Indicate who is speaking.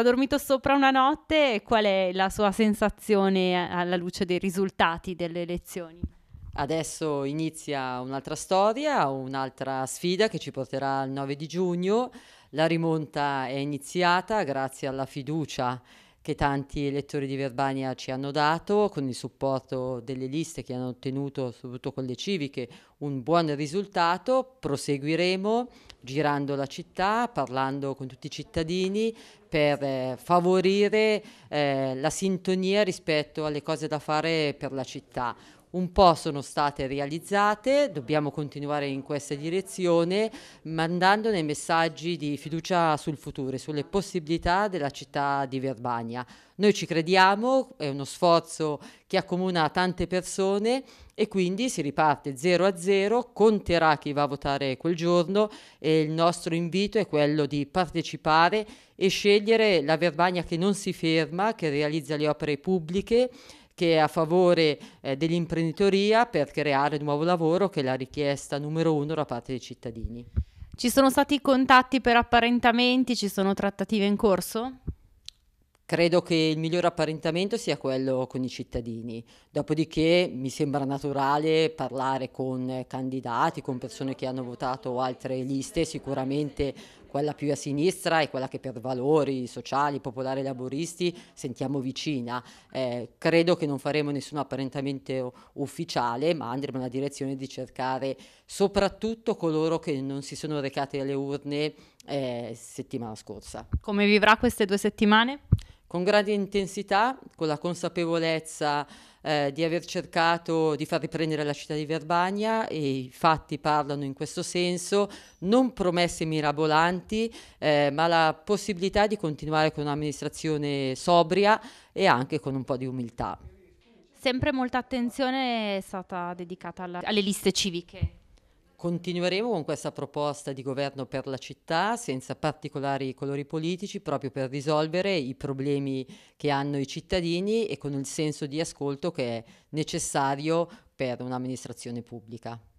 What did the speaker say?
Speaker 1: ci ha dormito sopra una notte qual è la sua sensazione alla luce dei risultati delle elezioni?
Speaker 2: Adesso inizia un'altra storia, un'altra sfida che ci porterà al 9 di giugno. La rimonta è iniziata grazie alla fiducia che tanti elettori di Verbania ci hanno dato, con il supporto delle liste che hanno ottenuto, soprattutto con le civiche, un buon risultato. Proseguiremo girando la città, parlando con tutti i cittadini per eh, favorire eh, la sintonia rispetto alle cose da fare per la città un po' sono state realizzate, dobbiamo continuare in questa direzione mandandone messaggi di fiducia sul futuro e sulle possibilità della città di Verbania. Noi ci crediamo, è uno sforzo che accomuna tante persone e quindi si riparte 0 a 0, conterà chi va a votare quel giorno e il nostro invito è quello di partecipare e scegliere la Verbania che non si ferma, che realizza le opere pubbliche che è a favore eh, dell'imprenditoria per creare nuovo lavoro, che è la richiesta numero uno da parte dei cittadini.
Speaker 1: Ci sono stati contatti per apparentamenti, ci sono trattative in corso?
Speaker 2: Credo che il miglior apparentamento sia quello con i cittadini, dopodiché mi sembra naturale parlare con candidati, con persone che hanno votato altre liste, sicuramente quella più a sinistra e quella che per valori sociali, popolari e laboristi sentiamo vicina. Eh, credo che non faremo nessun apparentamento ufficiale, ma andremo nella direzione di cercare soprattutto coloro che non si sono recati alle urne eh, settimana scorsa. Come vivrà queste due settimane? con grande intensità, con la consapevolezza eh, di aver cercato di far riprendere la città di Verbania e i fatti parlano in questo senso, non promesse mirabolanti, eh, ma la possibilità di continuare con un'amministrazione sobria e anche con un po' di umiltà.
Speaker 1: Sempre molta attenzione è stata dedicata alla, alle liste civiche.
Speaker 2: Continueremo con questa proposta di governo per la città senza particolari colori politici proprio per risolvere i problemi che hanno i cittadini e con il senso di ascolto che è necessario per un'amministrazione pubblica.